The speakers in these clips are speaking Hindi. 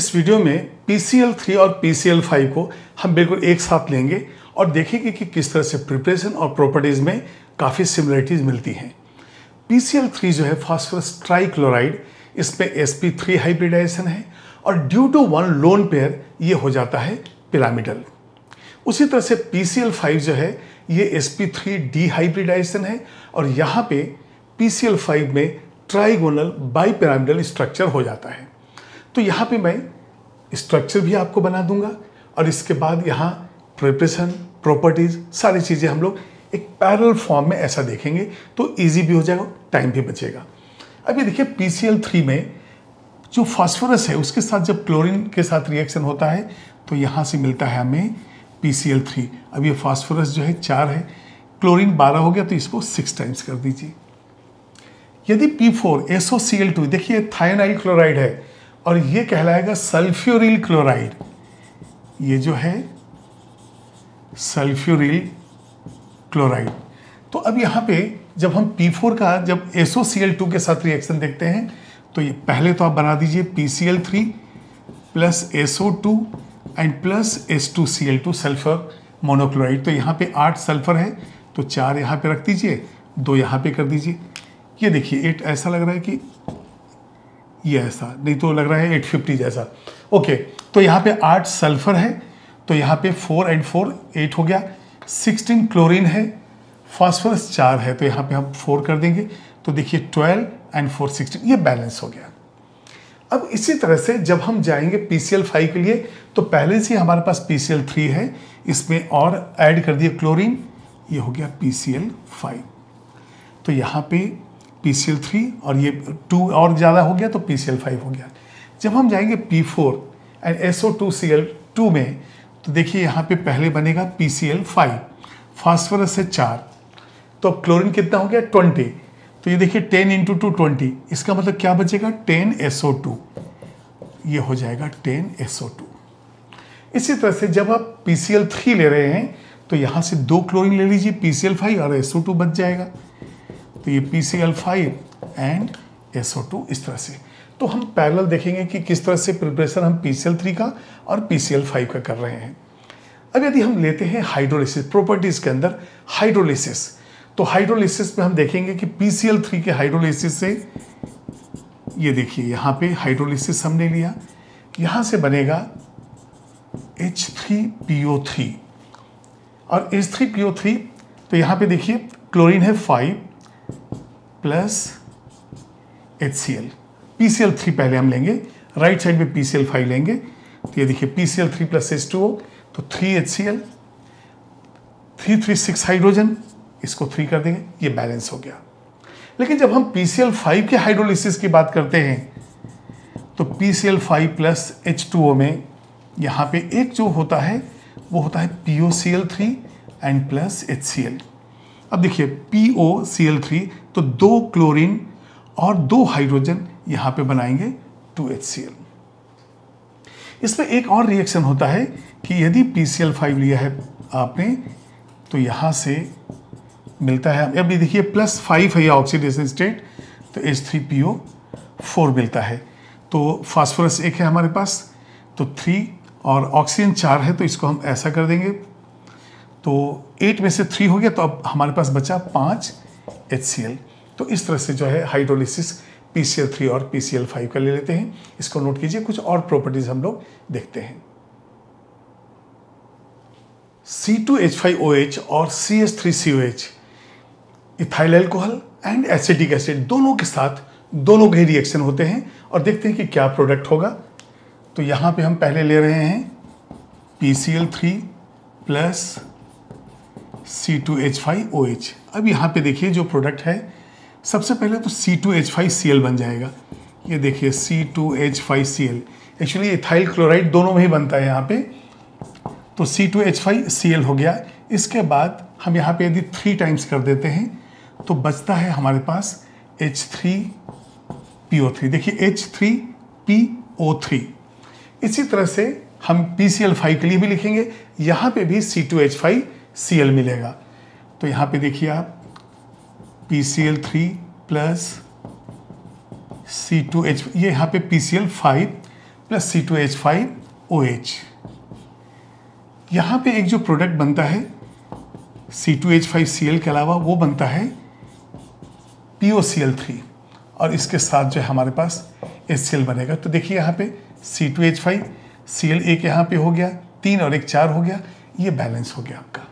इस वीडियो में पी थ्री और पी फाइव को हम बिल्कुल एक साथ लेंगे और देखेंगे कि किस तरह से प्रिपरेशन और प्रॉपर्टीज़ में काफ़ी सिमिलरिटीज़ मिलती हैं पी थ्री जो है फॉस्फोरस ट्राइक्लोराइड इसमें एस पी थ्री हाइब्रिडाइजेशन है और due to one lone pair ये हो जाता है पिरामिडल उसी तरह से पी फाइव जो है ये S P three D hybridisation है और यहाँ पे पी फाइव में ट्राइगोनल बाई पिरामिडल स्ट्रक्चर हो जाता है तो यहाँ पे मैं स्ट्रक्चर भी आपको बना दूंगा और इसके बाद यहाँ प्रिपरेशन प्रॉपर्टीज़ सारी चीज़ें हम लोग एक पैरल फॉर्म में ऐसा देखेंगे तो ईजी भी हो जाएगा टाइम भी बचेगा अब ये देखिए पी सी एल थ्री में जो फास्फोरस है उसके साथ जब क्लोरीन के साथ रिएक्शन होता है तो यहाँ से मिलता है हमें पी सी एल थ्री अब ये फास्फोरस जो है चार है क्लोरीन बारह हो गया तो इसको सिक्स टाइम्स कर दीजिए यदि P four S O C L two देखिए थायोनाइल क्लोराइड है और ये कहलाएगा सल्फ्यूरिल क्लोराइड ये जो है सल्फ्यूरिल क्लोराइड तो अब यहाँ पे जब हम P4 का जब SOCl2 के साथ रिएक्शन देखते हैं तो ये पहले तो आप बना दीजिए PCl3 plus two and plus two sulphur monochloride तो यहाँ पे आठ सल्फर है तो चार यहाँ पे रख दीजिए दो यहाँ पे कर दीजिए ये देखिए एट ऐसा लग रहा है कि ये ऐसा नहीं तो लग रहा है एट फिफ्टी जैसा ओके तो यहाँ पे आठ सल्फर है तो यहाँ पे फोर एंड फोर एट हो गया सिक्सटीन क्लोरीन है फॉस्फोरस चार है तो यहाँ पे हम फोर कर देंगे तो देखिए ट्वेल्व एंड फोर सिक्सटीन ये बैलेंस हो गया अब इसी तरह से जब हम जाएंगे पी सी एल फाइव के लिए तो पहले से हमारे पास पी सी एल थ्री है इसमें और ऐड कर दिए क्लोरिन ये हो गया पी सी एल फाइव तो यहाँ पे पी सी एल थ्री और ये टू और ज़्यादा हो गया तो पी सी एल फाइव हो गया जब हम जाएंगे P four and S O two C L two में तो देखिए यहाँ पे पहले बनेगा P C L five phosphorus है चार तो अब क्लोरिन कितना हो गया ट्वेंटी तो ये देखिए टेन इंटू टू ट्वेंटी इसका मतलब क्या बचेगा टेन एस ओ टू ये हो जाएगा टेन एस ओ टू इसी तरह से जब आप पी सी एल थ्री ले रहे हैं तो यहाँ से दो क्लोरिन ले लीजिए पी सी एल फाइव और एस ओ टू बच जाएगा तो ये P C L five and S O two इस तरह से तो हम पैरेलल देखेंगे कि किस तरह से प्रिपरेशन हम पी सी एल थ्री का और पी सी एल फाइव का कर रहे हैं अब यदि हम लेते हैं हाइड्रोलिसिस प्रॉपर्टीज़ के अंदर हाइड्रोलिसिस तो हाइड्रोलिसिस में हम देखेंगे कि पी सी एल थ्री के हाइड्रोलिसिस से ये देखिए यहाँ पे हाइड्रोलिसिस हमने लिया यहाँ से बनेगा H three P O three और H three P O three तो यहाँ पे देखिए क्लोरीन है five plus H C L P C L three पहले हम लेंगे राइट साइड में पी सी एल फाइव लेंगे तो ये देखिए P C L three plus H two O तो three H C L three three six hydrogen इसको थ्री कर देंगे ये बैलेंस हो गया लेकिन जब हम पी सी एल फाइव के हाइड्रोलिसिस की बात करते हैं तो P C L five plus H two O में यहाँ पे एक जो होता है वो होता है P O C L three and plus H C L अब देखिए P O C L three तो दो क्लोरीन और दो हाइड्रोजन यहाँ पे बनाएंगे टू एच सी एल इसमें एक और रिएक्शन होता है कि यदि पी सी एल फाइव लिया है आपने तो यहाँ से मिलता है अब ये देखिए प्लस फाइव है या ऑक्सीडेशन स्टेट तो H three P O four मिलता है तो फास्फोरस एक है हमारे पास तो थ्री और ऑक्सीजन चार है तो इसको हम ऐसा कर देंगे तो एट में से थ्री हो गया तो अब हमारे पास बचा पाँच एच तो इस तरह से जो है hydrolysis P C L three और पी सी एल फाइव का ले लेते हैं इसको नोट कीजिए कुछ और प्रॉपर्टीज हम लोग देखते हैं C two H five O H और C H three C O H ethyl alcohol and acidic acid दोनों के साथ दोनों के रिएक्शन होते हैं और देखते हैं कि क्या प्रोडक्ट होगा तो यहाँ पे हम पहले ले रहे हैं P C L three plus C two H five O H अब यहाँ पे देखिए जो प्रोडक्ट है सबसे पहले तो C two H five C L बन जाएगा ये देखिए C two H five C L actually ethyl chloride दोनों में ही बनता है यहाँ पे तो C two H five C L हो गया इसके बाद हम यहाँ पे यदि थ्री टाइम्स कर देते हैं तो बचता है हमारे पास H three P O three देखिए H three P O three इसी तरह से हम पी सी एल फाइव के लिए भी लिखेंगे यहाँ पे भी C two H five C मिलेगा तो यहाँ पे देखिए आप P C L three plus C two H ये यहाँ पे P C L five plus C two H five O H यहाँ पर एक जो प्रोडक्ट बनता है C two H five C L के अलावा वो बनता है P O C L three और इसके साथ जो है हमारे पास एच सी एल बनेगा तो देखिए यहाँ पे C two H five C L एक यहाँ पे हो गया तीन और एक चार हो गया ये बैलेंस हो गया आपका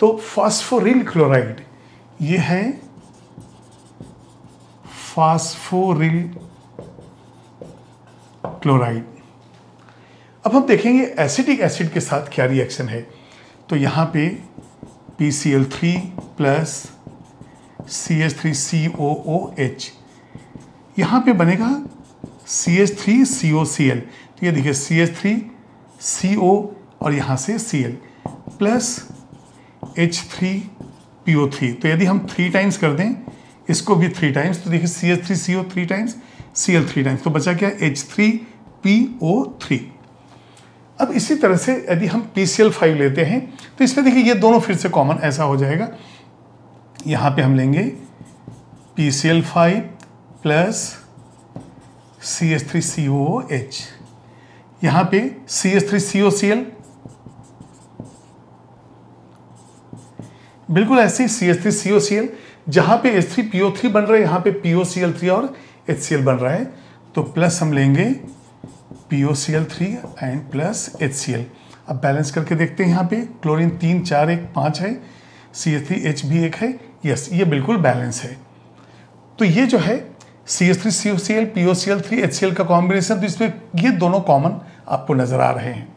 तो फास्फोरिल क्लोराइड ये है फास्फोरिल क्लोराइड अब हम देखेंगे एसिटिक एसिड के साथ क्या रिएक्शन है तो यहां पे P C L three plus C H three C O O H यहां पे बनेगा C H three C O C L तो ये देखिए सी एच थ्री सी ओ और यहां से C L plus H three P O three तो यदि हम थ्री टाइम्स कर दें इसको भी थ्री टाइम्स तो देखिए C H three C O three times C L three times तो बचा क्या H three P O three अब इसी तरह से यदि हम पी सी एल फाइव लेते हैं तो इसमें देखिए ये दोनों फिर से कॉमन ऐसा हो जाएगा यहाँ पे हम लेंगे P C L five plus C H three C O H यहाँ पे C H three C O C L बिल्कुल ऐसे ही C S three C O C L जहाँ पे S three P O three बन रहा है यहाँ पे P O C L three और एच सी एल बन रहा है तो प्लस हम लेंगे P O C L three and plus H C L अब बैलेंस करके देखते हैं यहाँ पे क्लोरीन तीन चार एक पाँच है सी एस थ्री एच भी एक है यस ये बिल्कुल बैलेंस है तो ये जो है C S three C O C L P O C L three H C L का कॉम्बिनेशन तो इसमें ये दोनों कॉमन आपको नज़र आ रहे हैं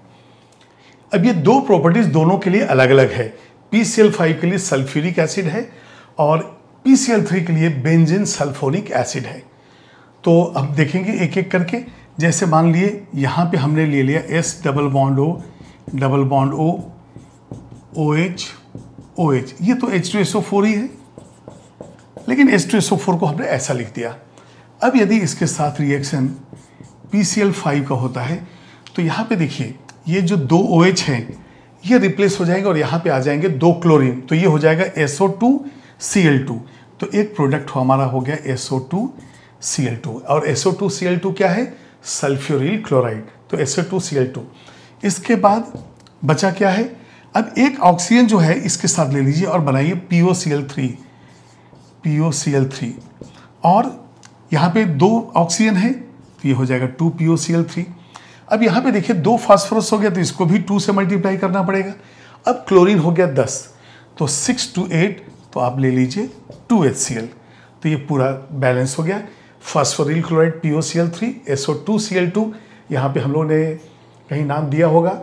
अब ये दो प्रॉपर्टीज़ दोनों के लिए अलग अलग है पी के लिए सल्फ्यूरिक एसिड है और पी के लिए बेंजिन सल्फोनिक एसिड है तो अब देखेंगे एक एक करके जैसे मान लिए यहाँ पे हमने ले लिया S double bond O double bond O O H O H ये तो H two S O four ही है लेकिन H two S O four को हमने ऐसा लिख दिया अब यदि इसके साथ reaction P C L five का होता है तो यहाँ पे देखिए ये जो दो ओ OH एच हैं ये रिप्लेस हो जाएगा और यहाँ पे आ जाएंगे दो क्लोरीन तो ये हो जाएगा SO2 to C L to तो एक प्रोडक्ट हमारा हो गया SO2 to C L to और SO2 to C L to क्या है सल्फ्यूरिल क्लोराइड तो SO2 to C L to इसके बाद बचा क्या है अब एक ऑक्सीजन जो है इसके साथ ले लीजिए और बनाइए P O C L three P O C L three और यहाँ पे दो ऑक्सीजन है तो ये हो जाएगा two P O C L three अब यहाँ पे देखिए दो फास्फोरस हो गया तो इसको भी टू से मल्टीप्लाई करना पड़ेगा अब क्लोरीन हो गया दस तो सिक्स टू एट तो आप ले लीजिए टू एच सी एल तो ये पूरा बैलेंस हो गया phosphoryl chloride P O C L three S O two C L two यहाँ पर हम लोगों ने कहीं नाम दिया होगा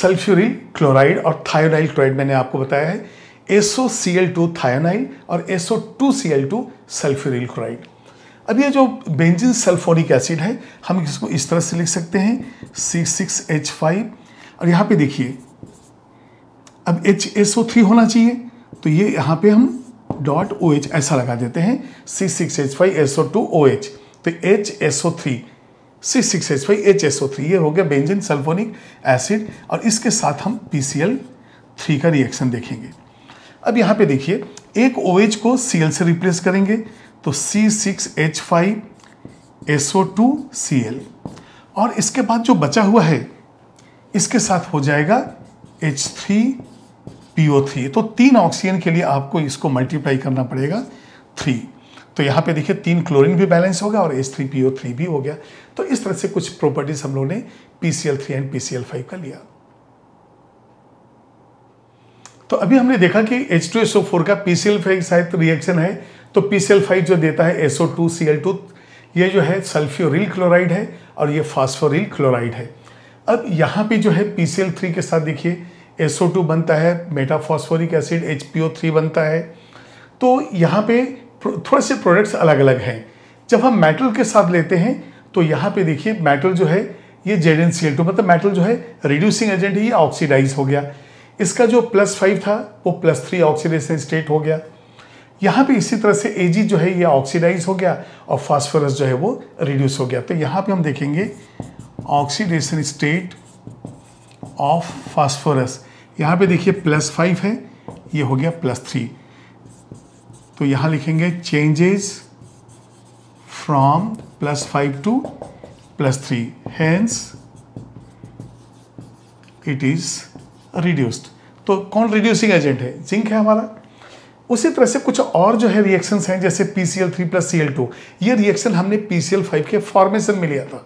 सल्फ्यूरिल क्लोराइड और थायोनाइल क्लोराइड मैंने आपको बताया है S O C L two thionyl और S O two C L two sulphuryl chloride अब ये जो बेंजिन सल्फोनिक एसिड है हम इसको इस तरह से लिख सकते हैं सी सिक्स एच फाइव और यहाँ पे देखिए अब एच एस ओ थ्री होना चाहिए तो ये यहाँ पे हम डॉट ओ एच ऐसा लगा देते हैं C six H five S O two O H तो H S O three C six H five H S O three ये हो गया बेंजिन सल्फोनिक एसिड और इसके साथ हम पी सी एल थ्री का रिएक्शन देखेंगे अब यहाँ पे देखिए एक ओ OH को सी एल से रिप्लेस करेंगे तो C six H five S O two C L और इसके बाद जो बचा हुआ है इसके साथ हो जाएगा H three P O three तो तीन ऑक्सीजन के लिए आपको इसको मल्टीप्लाई करना पड़ेगा थ्री तो यहाँ पे देखिए तीन क्लोरीन भी बैलेंस हो गया और H three P O three भी हो गया तो इस तरह से कुछ प्रॉपर्टीज हम लोगों ने P C L three and P C L five का लिया तो अभी हमने देखा कि एच टू फोर का पीसीएल सी फाइव साथ रिएक्शन है तो पी जो देता है S O two C L two ये जो है सल्फ्योरिल क्लोराइड है और ये फास्फोरिल क्लोराइड है अब यहाँ पे जो है पी थ्री के साथ देखिए SO2 टू बनता है metaphosphoric acid H P O three बनता है तो यहाँ पे थोड़े से प्रोडक्ट्स अलग अलग हैं जब हम मेटल के साथ लेते हैं तो यहाँ पे देखिए मेटल जो है ये Z N C L two मतलब मेटल जो है रिड्यूसिंग एजेंट है ये ऑक्सीडाइज हो गया इसका जो प्लस फाइव था वो प्लस थ्री ऑक्सीडेशन स्टेट हो गया यहाँ पे इसी तरह से एजी जो है ये ऑक्सीडाइज हो गया और फास्फोरस जो है वो रिड्यूस हो गया तो यहाँ पे हम देखेंगे ऑक्सीडेशन स्टेट ऑफ फास्फोरस यहाँ पे देखिए प्लस फाइव है ये हो गया प्लस थ्री तो यहाँ लिखेंगे changes from plus five to plus three hence it is reduced तो कौन रिड्यूसिंग एजेंट है जिंक है हमारा उसी तरह से कुछ और जो है रिएक्शंस हैं जैसे P C L three plus C L two ये रिएक्शन हमने पी सी एल फाइव के फॉर्मेशन में लिया था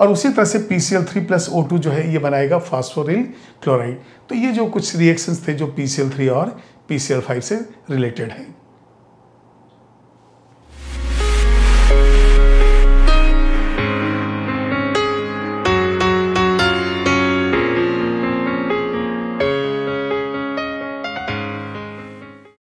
और उसी तरह से P C L three plus O two जो है ये बनाएगा फॉस्फोरिल क्लोराइड तो ये जो कुछ रिएक्शंस थे जो पी सी एल थ्री और पी सी एल फाइव से रिलेटेड हैं